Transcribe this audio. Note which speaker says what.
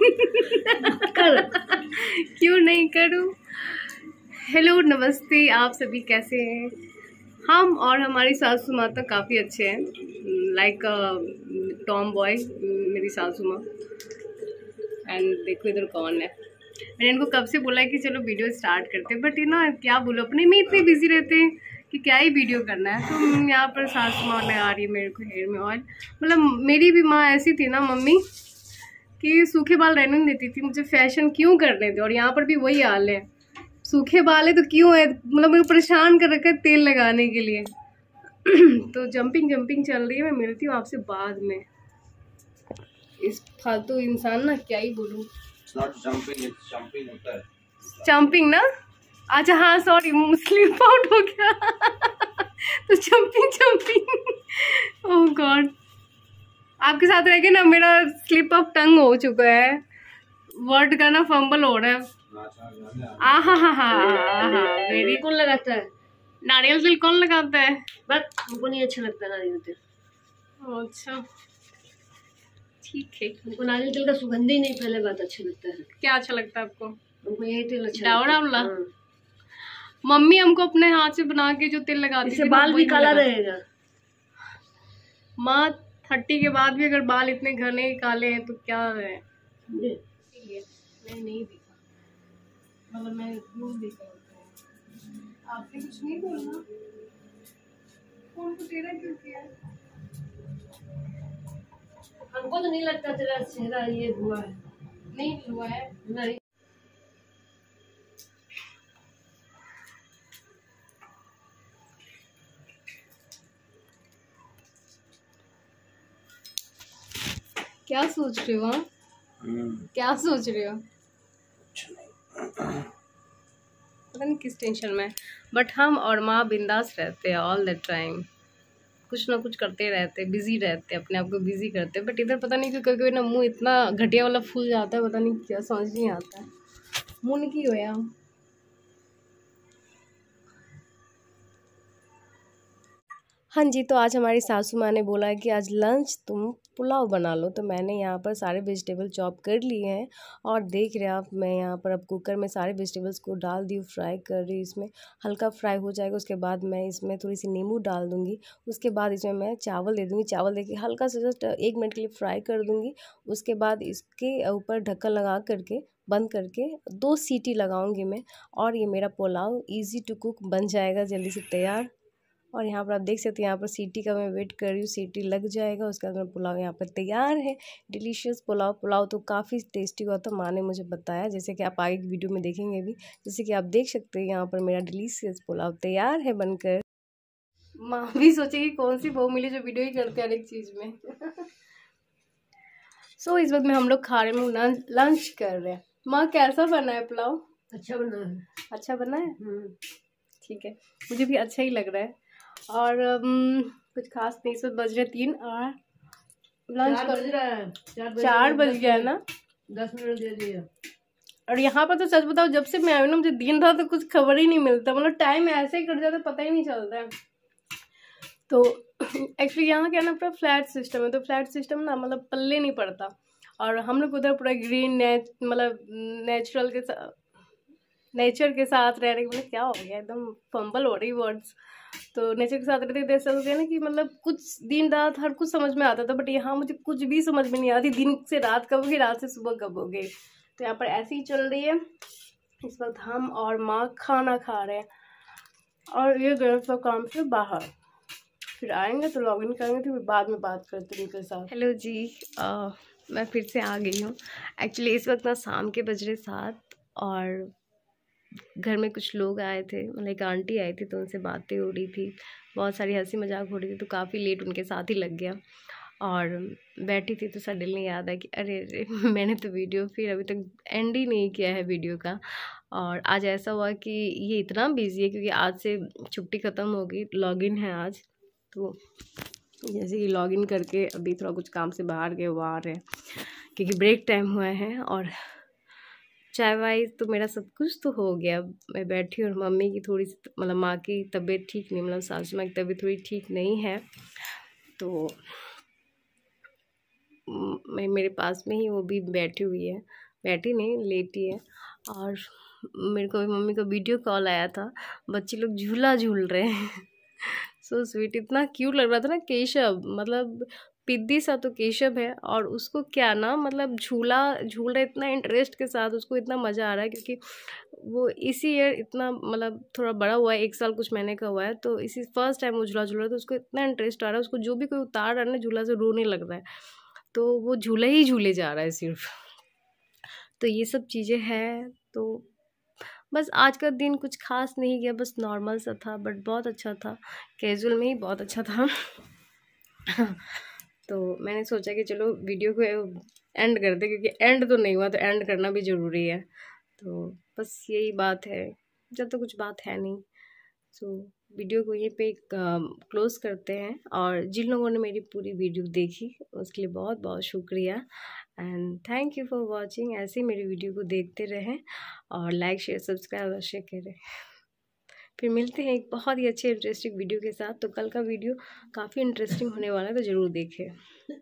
Speaker 1: कर क्यों नहीं करूँ हेलो नमस्ते आप सभी कैसे हैं हम और हमारी सासू माँ तो काफ़ी अच्छे हैं लाइक टॉम बॉय मेरी सासू माँ एंड देखो इधर कौन है मैंने इनको कब से बोला है कि चलो वीडियो स्टार्ट करते हैं बट ये ना क्या बोलो अपने में इतने बिजी रहते हैं कि क्या ही वीडियो करना है तो यहाँ पर सासू माँ लगा रही है मेरे को हेयर में ऑयल मतलब मेरी भी माँ ऐसी थी ना मम्मी कि सूखे बाल रहने नहीं देती थी मुझे फैशन क्यों करने थे और यहाँ पर भी वही हाल है सूखे बाल है तो क्यों है मतलब मुझे परेशान कर रखा है तेल लगाने के लिए तो जंपिंग जंपिंग चल रही है मैं मिलती हूँ आपसे बाद में इस फालतू तो इंसान ना क्या ही बोलूँ जंपिंग ना अच्छा हाँ सॉरी मुस्लिम आउट हो गया तो जंपिंग जंपिंग ओह गॉड आपके साथ रह के ना मेरा स्लिप ऑफ टंग हो चुका है वर्ड का ना फंबल हो रहा है हाँ हाँ हाँ हाँ वेरी कौन लगाता है नारियल तेल कौन लगाता है बस मुझको नहीं अच्छा लगता नारियल तेल अच्छा ठीक है मुझको नारियल तेल का सुगंध ही नहीं पहले बात अच्छा लगता है क्या अच्छा लगता है आपको हमको यही तेल अच्छा डावड़ा वाला हाँ। मम्मी हमको अपने हाथ से बना के जो तेल लगाती है बाल भी काला रहेगा माँ थर्टी के बाद भी अगर बाल इतने घने काले हैं तो क्या है मैं नहीं दिखा मतलब मैं दिखा आपने कुछ नहीं बोलना फोन को तो तेरा क्यों किया हमको तो नहीं लगता तेरा चेहरा ये हुआ है नहीं हुआ है नहीं क्या सोच रहे हो हम्म। क्या सोच रहे हो पता नहीं किस टेंशन में बट हम और माँ बिंदास रहते हैं ऑल द टाइम कुछ ना कुछ करते रहते बिजी रहते अपने आप को बिजी करते बट इधर पता नहीं क्यों कभी कभी ना मुंह इतना घटिया वाला फूल जाता है पता नहीं क्या समझ नहीं आता मुंह नहीं की होया यार हाँ जी तो आज हमारी सासू माँ ने बोला है कि आज लंच तुम पुलाव बना लो तो मैंने यहाँ पर सारे वेजिटेबल चॉप कर लिए हैं और देख रहे आप मैं यहाँ पर अब कुकर में सारे वेजिटेबल्स को डाल दी फ्राई कर रही इसमें हल्का फ्राई हो जाएगा उसके बाद मैं इसमें थोड़ी सी नींबू डाल दूँगी उसके बाद इसमें मैं चावल दे दूँगी चावल दे के हल्का सा जस्ट एक मिनट के लिए फ्राई कर दूँगी उसके बाद इसके ऊपर ढक्कन लगा करके बंद करके दो सीटी लगाऊंगी मैं और ये मेरा पुलाव इजी टू कुक बन जाएगा जल्दी से तैयार और यहाँ पर आप देख सकते हैं यहाँ पर सीटी का मैं वेट कर रही हूँ सीटी लग जाएगा उसके बाद मेरा पुलाव यहाँ पर तैयार है डिलीशियस पुलाव पुलाव तो काफ़ी टेस्टी हुआ था माँ ने मुझे बताया जैसे कि आप आगे की वीडियो में देखेंगे भी जैसे कि आप देख सकते हैं यहाँ पर मेरा डिलीशियस पुलाव तैयार है बनकर माँ भी सोचेगी कौन सी बहू मिली जो वीडियो ही करते हैं हर एक चीज़ में सो so, इस वक्त में हम लोग खा रहे हैं लंच कर रहे हैं माँ कैसा बना है पुलाव अच्छा बना है अच्छा बना है हम्म। ठीक है मुझे भी अच्छा ही लग रहा है और कुछ खास नहीं सब बज रहे तीन और लंच बज रहा है चार बज गया है ना दस मिनट दे दिए और यहाँ पर तो सच बताओ जब से मैं आई ना मुझे दिन रात तो कुछ खबर ही नहीं मिलता मतलब टाइम ऐसे ही कट जाता पता ही नहीं चलता है तो एक्चुअली यहाँ क्या ना पूरा फ्लैट सिस्टम है तो फ्लैट सिस्टम ना मतलब पल्ले नहीं पड़ता और हम लोग उधर पूरा ग्रीन नेच मतलब नेचुरल के साथ नेचर के साथ रह रहे मतलब क्या हो गया एकदम फंबल हो रही वर्ड्स तो नेचर के साथ रहते रहते ऐसा हो गया ना कि मतलब कुछ दिन रात हर कुछ समझ में आता था बट यहाँ मुझे कुछ भी समझ में नहीं आती दिन से रात कब होगी रात से सुबह कब होगी तो यहाँ पर ऐसे ही चल रही है इस वक्त हम और माँ खाना खा रहे हैं और ये गए सब काम से बाहर फिर आएंगे तो लॉग इन करेंगे फिर बाद में बात करते हैं उनके साथ हेलो जी आ, मैं फिर से आ गई हूँ एक्चुअली इस वक्त ना शाम के बज रहे साथ और घर में कुछ लोग आए थे मतलब एक आंटी आई थी तो उनसे बातें हो रही थी बहुत सारी हंसी मजाक हो रही थी तो काफ़ी लेट उनके साथ ही लग गया और बैठी थी तो सडनली याद आया कि अरे अरे मैंने तो वीडियो फिर अभी तक एंड ही नहीं किया है वीडियो का और आज ऐसा हुआ कि ये इतना बिजी है क्योंकि आज से छुट्टी ख़त्म होगी लॉगिन है आज तो जैसे कि लॉगिन करके अभी थोड़ा कुछ काम से बाहर गए वो आ रहे हैं क्योंकि ब्रेक टाइम हुआ है और चाय वाय तो मेरा सब कुछ तो हो गया मैं बैठी और मम्मी की थोड़ी सी मतलब माँ की तबीयत ठीक नहीं मतलब सासू माँ की तबीयत थोड़ी ठीक नहीं है तो मैं मेरे पास में ही वो भी बैठी हुई है बैठी नहीं लेटी है और मेरे को भी मम्मी का वीडियो कॉल आया था बच्चे लोग झूला झूल रहे हैं सो so स्वीट इतना क्यूट लग रहा था ना केशव मतलब पिद्दी सा तो केशव है और उसको क्या ना मतलब झूला झूल रहा इतना इंटरेस्ट के साथ उसको इतना मज़ा आ रहा है क्योंकि वो इसी ईयर इतना मतलब थोड़ा बड़ा हुआ है एक साल कुछ महीने का हुआ है तो इसी फर्स्ट टाइम वो झूला झूल रहा है तो उसको इतना इंटरेस्ट आ रहा है उसको जो भी कोई उतार रहा है ना झूला से रोने लग रहा है तो वो झूला ही झूले जा रहा है सिर्फ तो ये सब चीज़ें हैं तो बस आज का दिन कुछ खास नहीं गया बस नॉर्मल सा था बट बहुत अच्छा था कैजुअल में ही बहुत अच्छा था तो मैंने सोचा कि चलो वीडियो को एंड कर दे क्योंकि एंड तो नहीं हुआ तो एंड करना भी ज़रूरी है तो बस यही बात है जब तो कुछ बात है नहीं सो so, वीडियो को यहीं पे क्लोज़ करते हैं और जिन लोगों ने मेरी पूरी वीडियो देखी उसके लिए बहुत बहुत शुक्रिया and thank you for watching ऐसे ही मेरी वीडियो को देखते रहें और लाइक शेयर सब्सक्राइब अवश्य करें फिर मिलते हैं एक बहुत ही अच्छे इंटरेस्टिंग वीडियो के साथ तो कल का वीडियो काफ़ी इंटरेस्टिंग होने वाला है तो ज़रूर देखें